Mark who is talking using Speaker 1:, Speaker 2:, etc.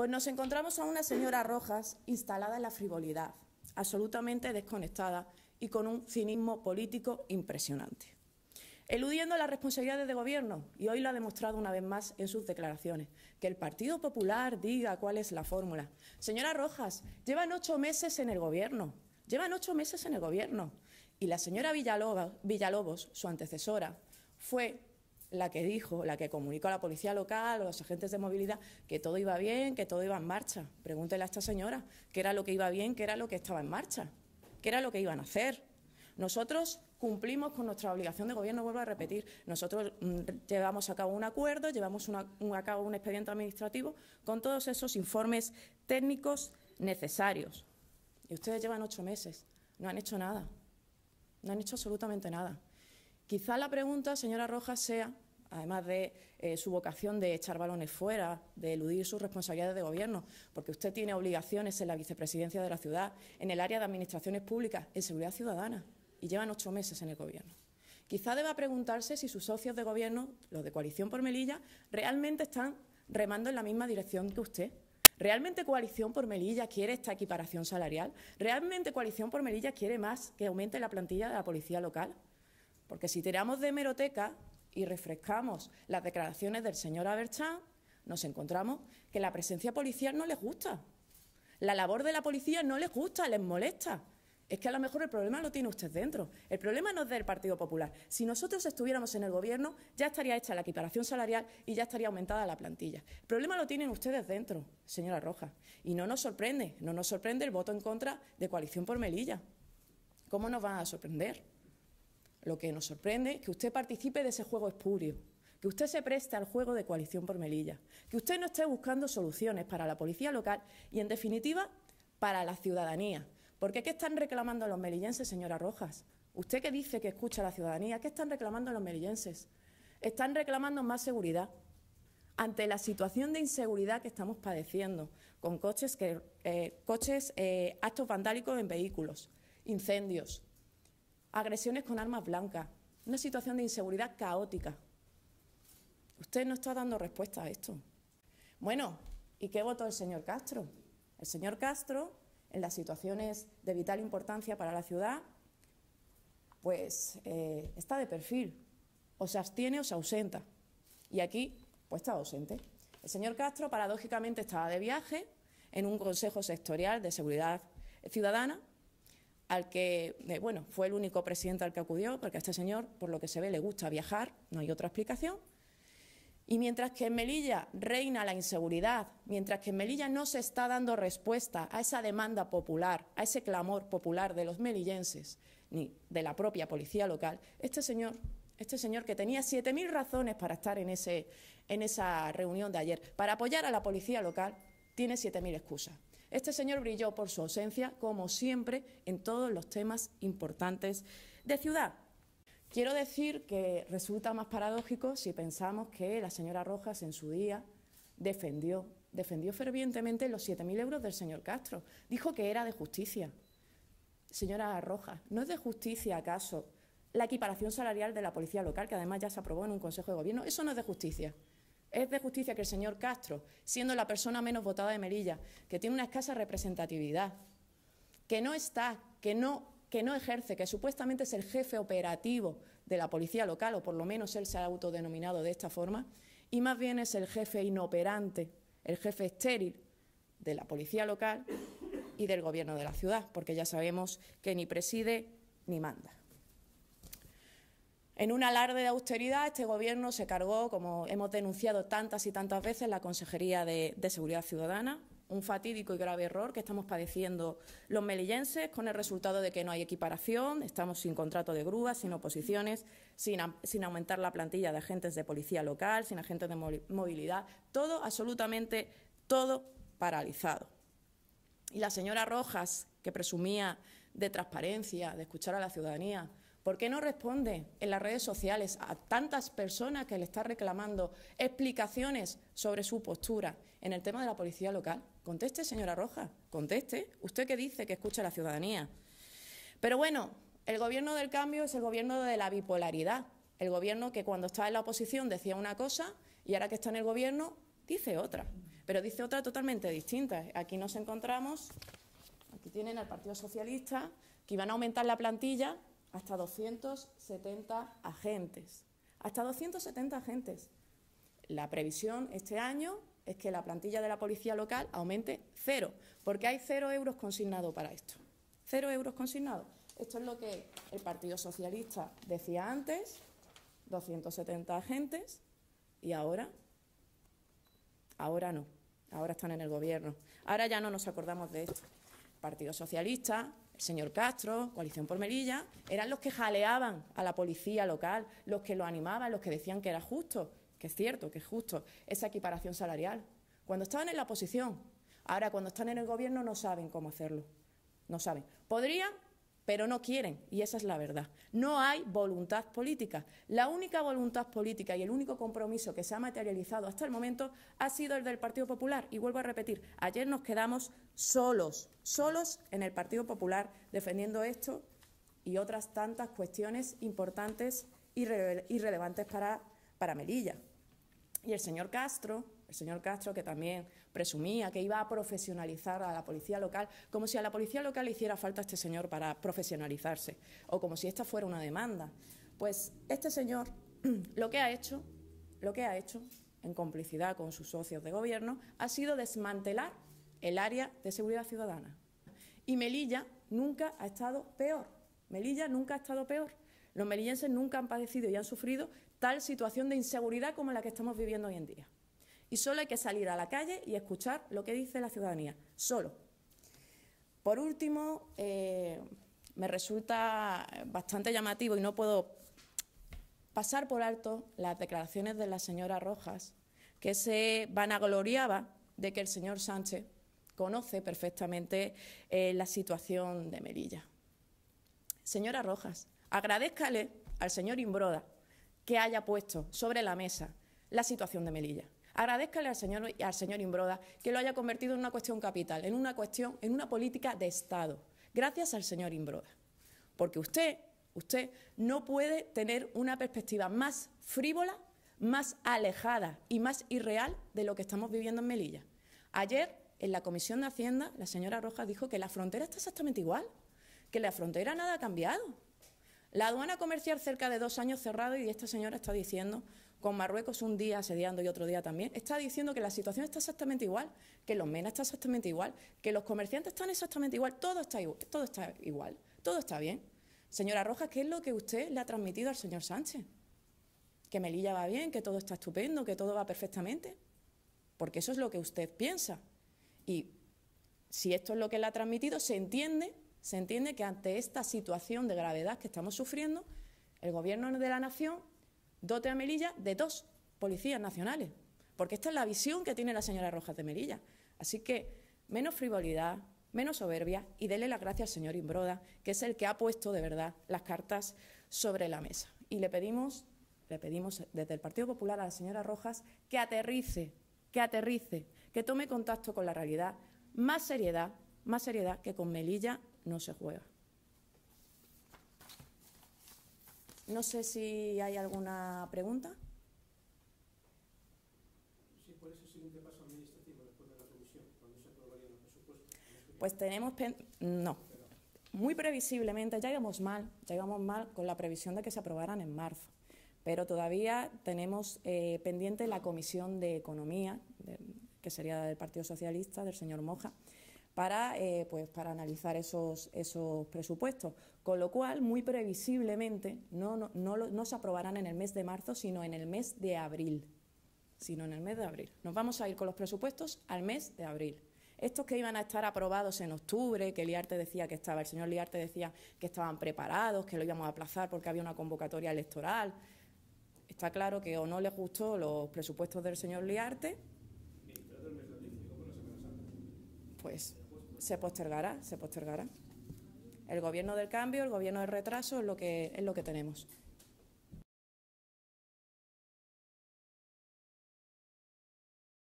Speaker 1: Pues nos encontramos a una señora Rojas instalada en la frivolidad, absolutamente desconectada y con un cinismo político impresionante. Eludiendo las responsabilidades de gobierno, y hoy lo ha demostrado una vez más en sus declaraciones, que el Partido Popular diga cuál es la fórmula. Señora Rojas, llevan ocho meses en el gobierno, llevan ocho meses en el gobierno, y la señora Villalobos su antecesora, fue la que dijo, la que comunicó a la policía local o a los agentes de movilidad que todo iba bien, que todo iba en marcha. Pregúntele a esta señora qué era lo que iba bien, qué era lo que estaba en marcha, qué era lo que iban a hacer. Nosotros cumplimos con nuestra obligación de gobierno, vuelvo a repetir. Nosotros mm, llevamos a cabo un acuerdo, llevamos a cabo un expediente administrativo con todos esos informes técnicos necesarios. Y ustedes llevan ocho meses, no han hecho nada, no han hecho absolutamente nada. Quizá la pregunta, señora Rojas, sea, además de eh, su vocación de echar balones fuera, de eludir sus responsabilidades de gobierno, porque usted tiene obligaciones en la vicepresidencia de la ciudad, en el área de administraciones públicas, en seguridad ciudadana, y llevan ocho meses en el gobierno. Quizá deba preguntarse si sus socios de gobierno, los de Coalición por Melilla, realmente están remando en la misma dirección que usted. ¿Realmente Coalición por Melilla quiere esta equiparación salarial? ¿Realmente Coalición por Melilla quiere más que aumente la plantilla de la policía local? Porque si tiramos de hemeroteca y refrescamos las declaraciones del señor Aberchán, nos encontramos que la presencia policial no les gusta. La labor de la policía no les gusta, les molesta. Es que a lo mejor el problema lo tiene usted dentro. El problema no es del Partido Popular. Si nosotros estuviéramos en el Gobierno, ya estaría hecha la equiparación salarial y ya estaría aumentada la plantilla. El problema lo tienen ustedes dentro, señora roja. Y no nos sorprende, no nos sorprende el voto en contra de Coalición por Melilla. ¿Cómo nos va a sorprender? Lo que nos sorprende es que usted participe de ese juego espurio, que usted se preste al juego de coalición por Melilla, que usted no esté buscando soluciones para la policía local y, en definitiva, para la ciudadanía. Porque ¿qué están reclamando los melillenses, señora Rojas? Usted que dice que escucha a la ciudadanía, ¿qué están reclamando los melillenses? Están reclamando más seguridad. Ante la situación de inseguridad que estamos padeciendo, con coches, eh, eh, actos vandálicos en vehículos, incendios, agresiones con armas blancas, una situación de inseguridad caótica. Usted no está dando respuesta a esto. Bueno, ¿y qué votó el señor Castro? El señor Castro, en las situaciones de vital importancia para la ciudad, pues eh, está de perfil, o se abstiene o se ausenta. Y aquí, pues está ausente. El señor Castro, paradójicamente, estaba de viaje en un Consejo Sectorial de Seguridad Ciudadana al que, eh, bueno, fue el único presidente al que acudió, porque a este señor, por lo que se ve, le gusta viajar, no hay otra explicación. Y mientras que en Melilla reina la inseguridad, mientras que en Melilla no se está dando respuesta a esa demanda popular, a ese clamor popular de los melillenses, ni de la propia policía local, este señor, este señor que tenía 7.000 razones para estar en, ese, en esa reunión de ayer, para apoyar a la policía local, tiene 7.000 excusas. Este señor brilló por su ausencia, como siempre, en todos los temas importantes de ciudad. Quiero decir que resulta más paradójico si pensamos que la señora Rojas en su día defendió, defendió fervientemente los 7.000 euros del señor Castro. Dijo que era de justicia. Señora Rojas, ¿no es de justicia acaso la equiparación salarial de la policía local, que además ya se aprobó en un Consejo de Gobierno? Eso no es de justicia. Es de justicia que el señor Castro, siendo la persona menos votada de Melilla, que tiene una escasa representatividad, que no está, que no, que no ejerce, que supuestamente es el jefe operativo de la policía local, o por lo menos él se ha autodenominado de esta forma, y más bien es el jefe inoperante, el jefe estéril de la policía local y del gobierno de la ciudad, porque ya sabemos que ni preside ni manda. En un alarde de austeridad, este Gobierno se cargó, como hemos denunciado tantas y tantas veces, la Consejería de, Seguridad Ciudadana, un fatídico y grave error que estamos padeciendo los melillenses, con el resultado de que no hay equiparación, estamos sin contrato de grúas, sin oposiciones, sin, sin aumentar la plantilla de agentes de policía local, sin agentes de movilidad, todo absolutamente, todo paralizado. Y la señora Rojas, que presumía de transparencia, de escuchar a la ciudadanía, ¿Por qué no responde en las redes sociales a tantas personas que le están reclamando explicaciones sobre su postura en el tema de la policía local? Conteste, señora Roja, conteste. Usted que dice que escucha a la ciudadanía. Pero bueno, el gobierno del cambio es el gobierno de la bipolaridad. El gobierno que cuando estaba en la oposición decía una cosa y ahora que está en el gobierno dice otra. Pero dice otra totalmente distinta. Aquí nos encontramos, aquí tienen al Partido Socialista, que iban a aumentar la plantilla hasta 270 agentes. Hasta 270 agentes. La previsión este año es que la plantilla de la policía local aumente cero, porque hay cero euros consignados para esto. Cero euros consignados. Esto es lo que el Partido Socialista decía antes, 270 agentes, y ahora, ahora no, ahora están en el gobierno. Ahora ya no nos acordamos de esto. Partido Socialista, el señor Castro, Coalición por Melilla, eran los que jaleaban a la policía local, los que lo animaban, los que decían que era justo, que es cierto, que es justo, esa equiparación salarial. Cuando estaban en la oposición, ahora cuando están en el gobierno no saben cómo hacerlo, no saben. Podrían pero no quieren, y esa es la verdad. No hay voluntad política. La única voluntad política y el único compromiso que se ha materializado hasta el momento ha sido el del Partido Popular. Y vuelvo a repetir, ayer nos quedamos solos, solos en el Partido Popular defendiendo esto y otras tantas cuestiones importantes y relevantes para, para Melilla. Y el señor Castro, el señor Castro, que también presumía que iba a profesionalizar a la policía local, como si a la policía local le hiciera falta este señor para profesionalizarse, o como si esta fuera una demanda. Pues este señor lo que ha hecho, lo que ha hecho, en complicidad con sus socios de gobierno, ha sido desmantelar el área de seguridad ciudadana. Y Melilla nunca ha estado peor. Melilla nunca ha estado peor. Los melillenses nunca han padecido y han sufrido tal situación de inseguridad como la que estamos viviendo hoy en día. Y solo hay que salir a la calle y escuchar lo que dice la ciudadanía, solo. Por último, eh, me resulta eh, bastante llamativo y no puedo pasar por alto las declaraciones de la señora Rojas, que se vanagloriaba de que el señor Sánchez conoce perfectamente eh, la situación de Melilla. Señora Rojas, agradezcale al señor Imbroda que haya puesto sobre la mesa la situación de Melilla. Agradezcale al señor, al señor Imbroda que lo haya convertido en una cuestión capital, en una cuestión, en una política de Estado. Gracias al señor Imbroda. Porque usted, usted no puede tener una perspectiva más frívola, más alejada y más irreal de lo que estamos viviendo en Melilla. Ayer, en la Comisión de Hacienda, la señora Rojas dijo que la frontera está exactamente igual, que la frontera nada ha cambiado. La aduana comercial cerca de dos años cerrado y esta señora está diciendo con Marruecos un día asediando y otro día también, está diciendo que la situación está exactamente igual, que los MENA está exactamente igual, que los comerciantes están exactamente igual, todo está igual, todo está, igual, todo está bien. Señora Rojas, ¿qué es lo que usted le ha transmitido al señor Sánchez? Que Melilla va bien, que todo está estupendo, que todo va perfectamente. Porque eso es lo que usted piensa. Y si esto es lo que le ha transmitido, se entiende, se entiende que ante esta situación de gravedad que estamos sufriendo, el Gobierno de la Nación dote a Melilla de dos policías nacionales, porque esta es la visión que tiene la señora Rojas de Melilla. Así que menos frivolidad, menos soberbia y déle las gracias al señor Imbroda, que es el que ha puesto de verdad las cartas sobre la mesa. Y le pedimos, le pedimos desde el Partido Popular a la señora Rojas que aterrice, que aterrice, que tome contacto con la realidad, más seriedad, más seriedad que con Melilla no se juega. No sé si hay alguna pregunta. ¿cuál es el siguiente paso administrativo después de la comisión, ¿cuándo se aprobarían los presupuestos? Pues tenemos... No. Muy previsiblemente, ya íbamos mal, ya íbamos mal con la previsión de que se aprobaran en marzo, pero todavía tenemos eh, pendiente la comisión de Economía, que sería del Partido Socialista, del señor Moja, para, eh, pues, para analizar esos, esos presupuestos. Con lo cual, muy previsiblemente, no, no, no, no se aprobarán en el mes de marzo, sino en el mes de abril. Sino en el mes de abril. Nos vamos a ir con los presupuestos al mes de abril estos que iban a estar aprobados en octubre, que Liarte decía que estaba, el señor Liarte decía que estaban preparados, que lo íbamos a aplazar porque había una convocatoria electoral. Está claro que o no les gustó los presupuestos del señor Liarte pues se postergará, se postergará. El gobierno del cambio, el gobierno del retraso es lo que, es lo que tenemos.